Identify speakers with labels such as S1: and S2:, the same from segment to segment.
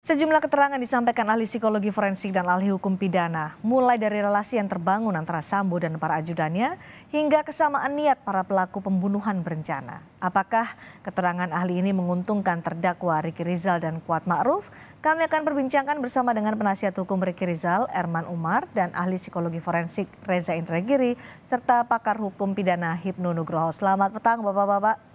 S1: Sejumlah keterangan disampaikan ahli psikologi forensik dan ahli hukum pidana, mulai dari relasi yang terbangun antara Sambo dan para ajudannya, hingga kesamaan niat para pelaku pembunuhan berencana. Apakah keterangan ahli ini menguntungkan terdakwa Riki Rizal dan Kuat Ma'ruf? Kami akan perbincangkan bersama dengan penasihat hukum Riki Rizal, Erman Umar, dan ahli psikologi forensik Reza Indragiri, serta pakar hukum pidana Hipnu Nugroho. Selamat petang Bapak-Bapak.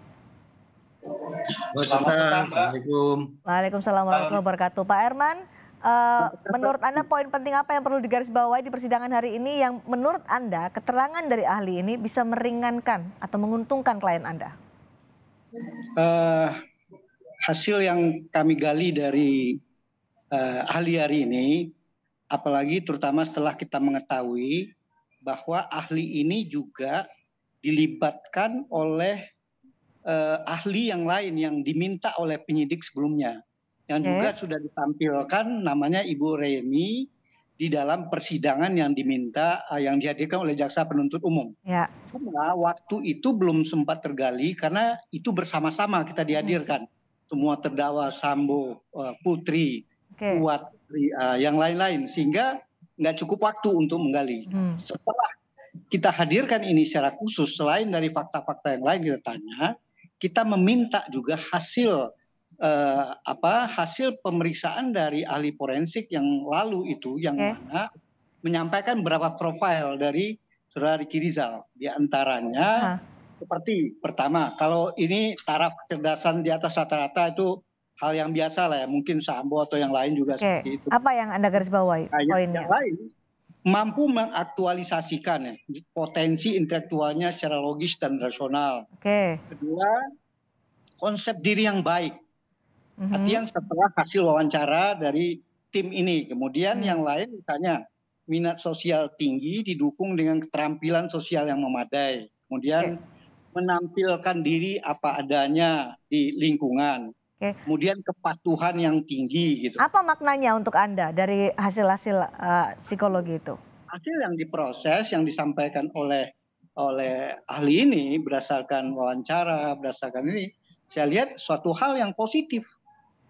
S1: Assalamualaikum. Waalaikumsalam warahmatullahi wabarakatuh. Pak Herman, uh, menurut Anda poin penting apa yang perlu digarisbawahi di persidangan hari ini yang menurut Anda keterangan dari ahli ini bisa meringankan atau menguntungkan klien Anda?
S2: Uh, hasil yang kami gali dari uh, ahli hari ini, apalagi terutama setelah kita mengetahui bahwa ahli ini juga dilibatkan oleh eh, ahli yang lain yang diminta oleh penyidik sebelumnya yang okay. juga sudah ditampilkan namanya Ibu Remi di dalam persidangan yang diminta uh, yang dihadirkan oleh jaksa penuntut umum. Yeah. Cuma waktu itu belum sempat tergali karena itu bersama-sama kita hmm. dihadirkan mm. semua terdakwa Sambo, eh, Putri, okay. Kuat, eh, yang lain-lain sehingga nggak cukup waktu untuk menggali. Hmm. Setelah kita hadirkan ini secara khusus selain dari fakta-fakta yang lain kita tanya, kita meminta juga hasil eh, apa hasil pemeriksaan dari ahli forensik yang lalu itu yang okay. mana menyampaikan beberapa profil dari saudara Riki Rizal di antaranya ha. seperti pertama kalau ini taraf kecerdasan di atas rata-rata itu hal yang biasa lah ya mungkin Sambo atau yang lain juga okay. seperti itu.
S1: Apa yang anda garis bawahi nah, poinnya? Yang lain mampu mengaktualisasikan
S2: ya, potensi intelektualnya secara logis dan rasional. Okay. Kedua, konsep diri yang baik. Mm-hmm. Artinya setelah hasil wawancara dari tim ini. Kemudian mm-hmm. yang lain misalnya minat sosial tinggi didukung dengan keterampilan sosial yang memadai. Kemudian okay. menampilkan diri apa adanya di lingkungan. Okay. Kemudian kepatuhan yang tinggi gitu.
S1: Apa maknanya untuk Anda dari hasil-hasil uh, psikologi itu?
S2: Hasil yang diproses yang disampaikan oleh oleh ahli ini berdasarkan wawancara, berdasarkan ini saya lihat suatu hal yang positif.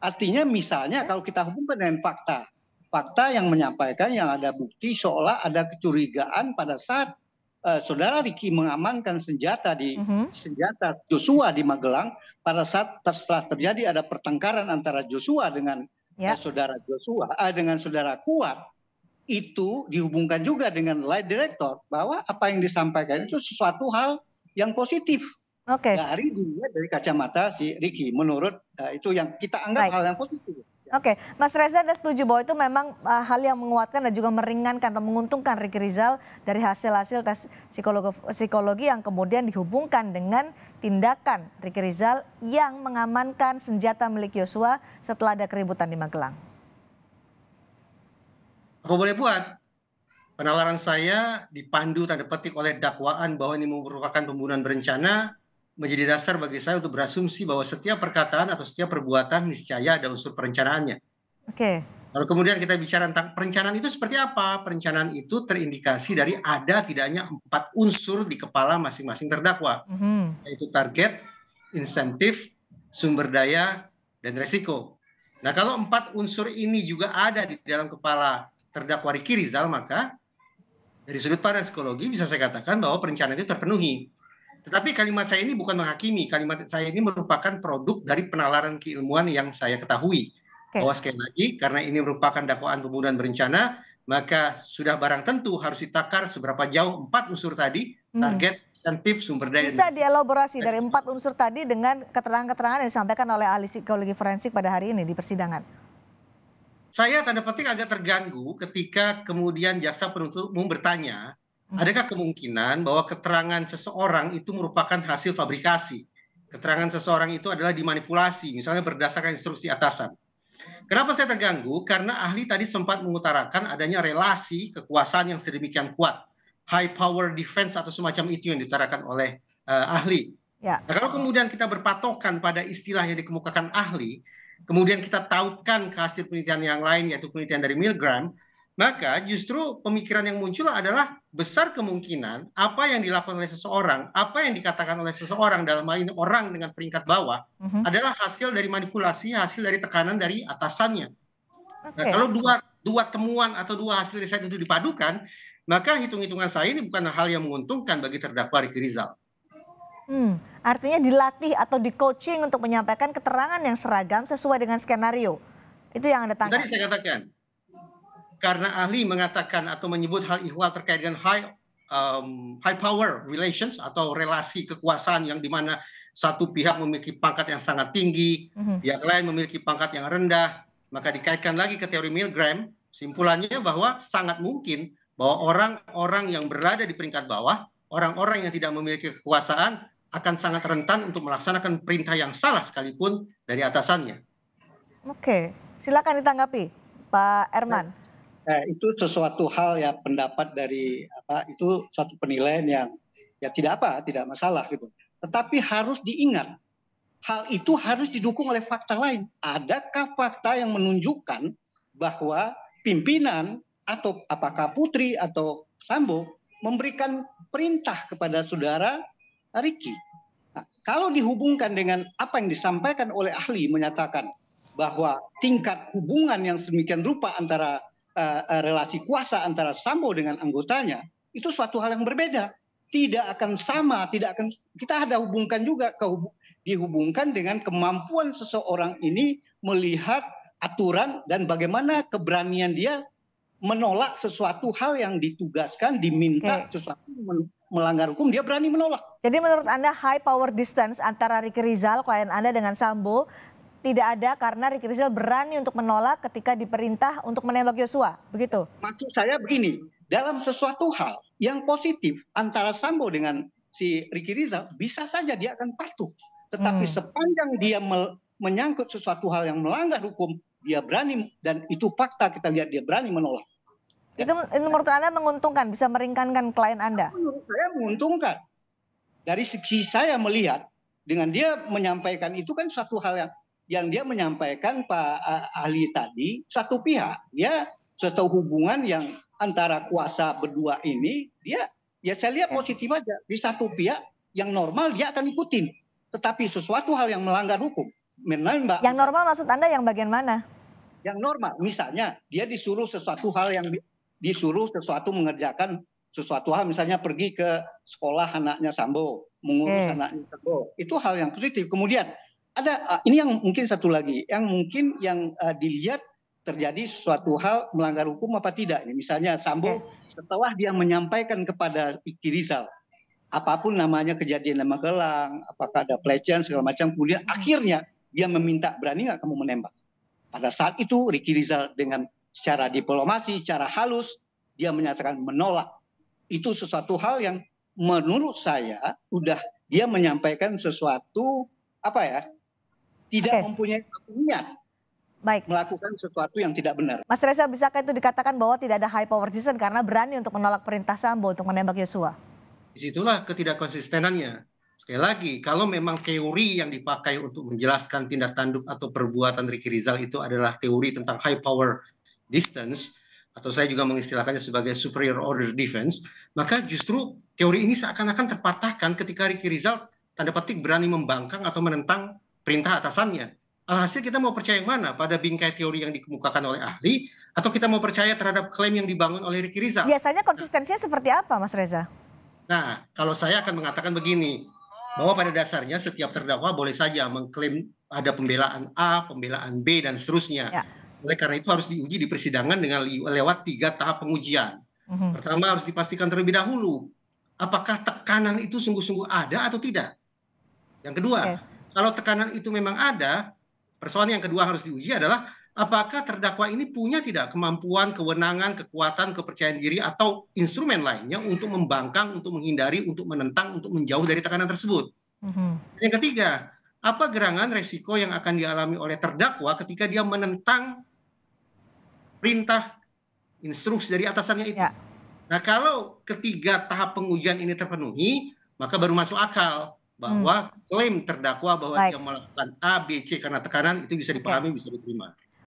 S2: Artinya misalnya kalau kita hubungkan dengan fakta, fakta yang menyampaikan yang ada bukti seolah ada kecurigaan pada saat uh, saudara Riki mengamankan senjata di uh-huh. senjata Joshua di Magelang pada saat setelah terjadi ada pertengkaran antara Joshua dengan yeah. Ya. uh, saudara Joshua uh, dengan saudara Kuat itu dihubungkan juga dengan light director bahwa apa yang disampaikan itu sesuatu hal yang positif okay. dari dia dari kacamata si Riki menurut uh, itu yang kita anggap Baik. hal yang positif.
S1: Oke, Mas Reza Anda setuju bahwa itu memang uh, hal yang menguatkan dan juga meringankan atau menguntungkan Ricky Rizal dari hasil-hasil tes psikologi, psikologi yang kemudian dihubungkan dengan tindakan Ricky Rizal yang mengamankan senjata milik Yosua setelah ada keributan di Magelang.
S2: Apa boleh buat? Penalaran saya dipandu tanda petik oleh dakwaan bahwa ini merupakan pembunuhan berencana menjadi dasar bagi saya untuk berasumsi bahwa setiap perkataan atau setiap perbuatan niscaya ada unsur perencanaannya. Oke. Okay. Lalu kemudian kita bicara tentang perencanaan itu seperti apa? Perencanaan itu terindikasi dari ada tidaknya empat unsur di kepala masing-masing terdakwa, mm -hmm. yaitu target, insentif, sumber daya, dan resiko. Nah, kalau empat unsur ini juga ada di dalam kepala terdakwa Riki Rizal, maka dari sudut pandang psikologi bisa saya katakan bahwa perencanaan itu terpenuhi. Tetapi kalimat saya ini bukan menghakimi, kalimat saya ini merupakan produk dari penalaran keilmuan yang saya ketahui. Okay. Bahwa sekali lagi, karena ini merupakan dakwaan pembunuhan berencana, maka sudah barang tentu harus ditakar seberapa jauh empat unsur tadi, hmm. target, hmm. insentif, sumber daya. Bisa
S1: dielaborasi dari empat unsur tadi dengan keterangan-keterangan yang disampaikan oleh ahli psikologi forensik pada hari ini di persidangan.
S2: Saya tanda petik agak terganggu ketika kemudian jaksa penuntut umum bertanya, Hmm. adakah kemungkinan bahwa keterangan seseorang itu merupakan hasil fabrikasi? Keterangan seseorang itu adalah dimanipulasi, misalnya berdasarkan instruksi atasan. Kenapa saya terganggu? Karena ahli tadi sempat mengutarakan adanya relasi kekuasaan yang sedemikian kuat, high power defense atau semacam itu yang diutarakan oleh uh, ahli. Ya. Nah, kalau kemudian kita berpatokan pada istilah yang dikemukakan ahli, kemudian kita tautkan ke hasil penelitian yang lain yaitu penelitian dari Milgram, maka justru pemikiran yang muncul adalah besar kemungkinan apa yang dilakukan oleh seseorang, apa yang dikatakan oleh seseorang dalam hal ini orang dengan peringkat bawah mm -hmm. adalah hasil dari manipulasi, hasil dari tekanan dari atasannya.
S1: Okay. Nah, kalau dua
S2: dua temuan atau dua hasil riset itu dipadukan, maka hitung-hitungan saya ini bukan hal yang menguntungkan bagi terdakwa Riki Rizal.
S1: Hmm, artinya dilatih atau di coaching untuk menyampaikan keterangan yang seragam sesuai dengan skenario. Itu yang Anda tangkap. Tadi
S2: saya katakan, karena ahli mengatakan atau menyebut hal ihwal terkait dengan high um, high power relations atau relasi kekuasaan yang mana satu pihak memiliki pangkat yang sangat tinggi, mm-hmm. pihak lain memiliki pangkat yang rendah, maka dikaitkan lagi ke teori Milgram, simpulannya bahwa sangat mungkin bahwa orang-orang yang berada di peringkat bawah, orang-orang yang tidak memiliki kekuasaan akan sangat rentan untuk melaksanakan perintah yang salah sekalipun dari atasannya.
S1: Oke, silakan ditanggapi Pak Erman. Ya.
S2: Nah, itu sesuatu hal ya pendapat dari apa itu suatu penilaian yang ya tidak apa, tidak masalah gitu. Tetapi harus diingat hal itu harus didukung oleh fakta lain. Adakah fakta yang menunjukkan bahwa pimpinan atau apakah Putri atau Sambo memberikan perintah kepada saudara Riki? Nah, kalau dihubungkan dengan apa yang disampaikan oleh ahli menyatakan bahwa tingkat hubungan yang semikian rupa antara Eh, eh, relasi kuasa antara sambo dengan anggotanya itu suatu hal yang berbeda tidak akan sama tidak akan kita ada hubungkan juga ke dihubungkan dengan kemampuan seseorang ini melihat aturan dan bagaimana keberanian dia menolak sesuatu hal yang ditugaskan diminta okay. sesuatu melanggar hukum dia berani menolak.
S1: Jadi menurut Anda high power distance antara Riki Rizal klien Anda dengan Sambo tidak ada karena Ricky Rizal berani untuk menolak ketika diperintah untuk menembak Yosua, begitu?
S2: Maksud saya begini, dalam sesuatu hal yang positif antara Sambo dengan si Ricky Rizal bisa saja dia akan patuh. Tetapi hmm. sepanjang dia menyangkut sesuatu hal yang melanggar hukum, dia berani dan itu fakta kita lihat dia berani menolak.
S1: Ya. Itu, itu menurut Anda menguntungkan, bisa meringankan klien Anda? Menurut saya menguntungkan. Dari sisi saya melihat, dengan dia
S2: menyampaikan itu kan suatu hal yang yang dia menyampaikan Pak ahli tadi satu pihak dia suatu hubungan yang antara kuasa berdua ini dia ya saya lihat positif aja di satu pihak yang normal dia akan ikutin tetapi sesuatu hal yang melanggar hukum Menang, Mbak. Yang normal maksud Anda yang bagian mana? Yang normal, misalnya dia disuruh sesuatu hal yang disuruh sesuatu mengerjakan sesuatu hal misalnya pergi ke sekolah anaknya Sambo, mengurus hmm. anaknya Sambo. Itu hal yang positif. Kemudian ada eh, ini yang mungkin satu lagi yang mungkin yang uh, dilihat terjadi suatu hal melanggar hukum apa tidak. Misalnya Sambo ya. setelah dia menyampaikan kepada Iki Rizal apapun namanya kejadian nama gelang, apakah ada pelecehan segala macam, kemudian hmm. akhirnya dia meminta berani nggak kamu menembak. Pada saat itu Riki Rizal dengan secara diplomasi, cara halus dia menyatakan menolak. Itu sesuatu hal yang menurut saya udah dia menyampaikan sesuatu apa ya tidak okay. mempunyai niat Baik. melakukan sesuatu yang tidak benar.
S1: Mas Reza, bisakah itu dikatakan bahwa tidak ada high power distance karena berani untuk menolak perintah Sambo untuk menembak Yosua?
S2: Disitulah ketidakkonsistenannya. Sekali lagi, kalau memang teori yang dipakai untuk menjelaskan tindak tanduk atau perbuatan Ricky Rizal itu adalah teori tentang high power distance, atau saya juga mengistilahkannya sebagai superior order defense, maka justru teori ini seakan-akan terpatahkan ketika Ricky Rizal tanda petik berani membangkang atau menentang perintah atasannya. Alhasil kita mau percaya yang mana? Pada bingkai teori yang dikemukakan oleh ahli atau kita mau percaya terhadap klaim yang dibangun oleh Ricky Riza?
S1: Biasanya konsistensinya nah. seperti apa, Mas Reza?
S2: Nah, kalau saya akan mengatakan begini, bahwa pada dasarnya setiap terdakwa boleh saja mengklaim ada pembelaan A, pembelaan B, dan seterusnya. Ya. Oleh karena itu harus diuji di persidangan dengan lewat tiga tahap pengujian. Mm-hmm. Pertama harus dipastikan terlebih dahulu apakah tekanan itu sungguh-sungguh ada atau tidak. Yang kedua, okay. Kalau tekanan itu memang ada, persoalan yang kedua harus diuji adalah apakah terdakwa ini punya tidak kemampuan, kewenangan, kekuatan, kepercayaan diri atau instrumen lainnya untuk membangkang, untuk menghindari, untuk menentang, untuk menjauh dari tekanan tersebut. Mm-hmm. Yang ketiga, apa gerangan resiko yang akan dialami oleh terdakwa ketika dia menentang perintah instruksi dari atasannya itu. Ya. Nah, kalau ketiga tahap pengujian ini terpenuhi, maka baru masuk akal bahwa hmm. klaim terdakwa bahwa dia melakukan A, B, C karena tekanan itu bisa dipahami, ya. bisa diterima.